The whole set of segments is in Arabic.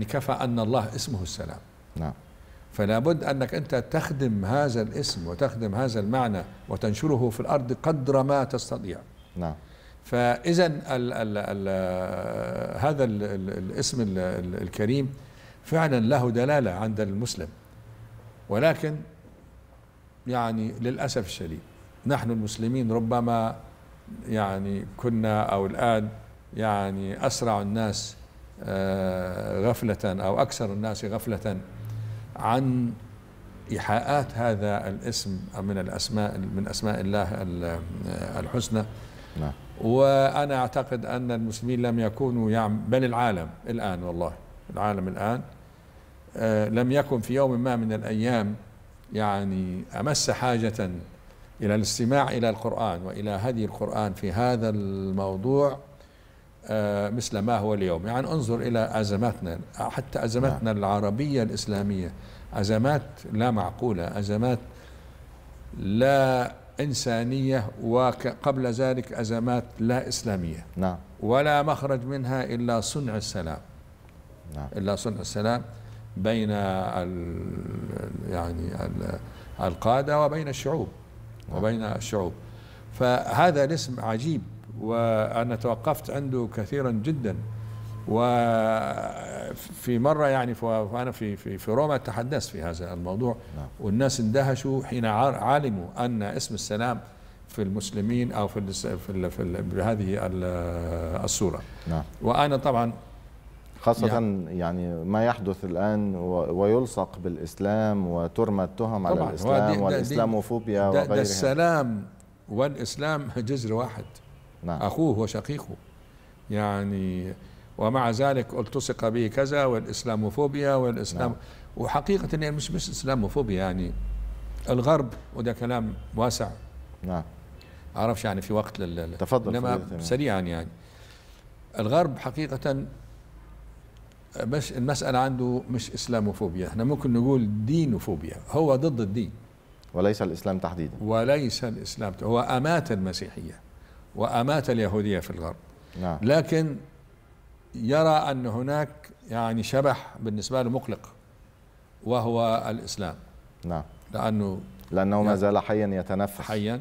يعني كفى أن الله اسمه السلام نعم فلا بد أنك أنت تخدم هذا الاسم وتخدم هذا المعنى وتنشره في الأرض قدر ما تستطيع نعم فإذا ال ال ال هذا ال ال الاسم ال ال الكريم فعلا له دلالة عند المسلم ولكن يعني للأسف الشديد نحن المسلمين ربما يعني كنا أو الآن يعني أسرع الناس آه، غفلة أو أكثر الناس غفلة عن إيحاءات هذا الاسم من الأسماء من أسماء الله الحسنى نعم. وأنا أعتقد أن المسلمين لم يكونوا يعم بل العالم الآن والله العالم الآن آه، لم يكن في يوم ما من الأيام يعني أمس حاجة إلى الاستماع إلى القرآن وإلى هدي القرآن في هذا الموضوع آه، مثل ما هو اليوم يعني انظر إلى أزماتنا حتى أزماتنا نعم. العربية الإسلامية أزمات لا معقولة أزمات لا إنسانية وقبل ذلك أزمات لا إسلامية نعم ولا مخرج منها إلا صنع السلام نعم إلا صنع السلام بين الـ يعني الـ القادة وبين الشعوب نعم. وبين الشعوب فهذا الاسم عجيب وأنا توقفت عنده كثيرا جدا وفي مرة يعني وأنا في, في, في روما تحدثت في هذا الموضوع نعم. والناس اندهشوا حين علموا أن اسم السلام في المسلمين أو في, في, في بهذه الصورة نعم. وأنا طبعا خاصة يعني, يعني ما يحدث الآن ويلصق بالإسلام وترمى التهم على الإسلام والإسلاموفوبيا وغيرها ده السلام والإسلام جزر واحد نعم. أخوه وشقيقه يعني ومع ذلك التصق به كذا والإسلاموفوبيا والإسلام نعم. وحقيقة يعني مش مش إسلاموفوبيا يعني الغرب وده كلام واسع نعم أعرفش يعني في وقت لل تفضل إنما سريعا يعني الغرب حقيقة مش المسألة عنده مش إسلاموفوبيا احنا ممكن نقول دينوفوبيا هو ضد الدين وليس الإسلام تحديدا وليس الإسلام هو أمات المسيحية وأمات اليهودية في الغرب نعم. لكن يرى أن هناك يعني شبح بالنسبة له مقلق وهو الإسلام نعم لأنه لأنه ما يعني زال حيا يتنفس حيا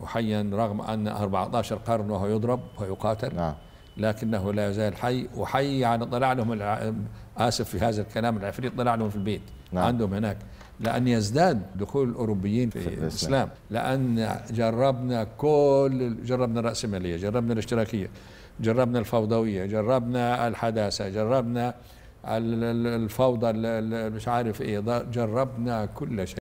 وحيا رغم أن 14 قرن وهو يضرب ويقاتل نعم لكنه لا يزال حي وحي يعني طلع لهم آسف في هذا الكلام العفريت طلع لهم في البيت نعم. عندهم هناك لأن يزداد دخول الأوروبيين في, في الإسلام. الإسلام لأن جربنا كل جربنا الرأسمالية جربنا الاشتراكية جربنا الفوضوية جربنا الحداثة جربنا الفوضى مش عارف ايه جربنا كل شيء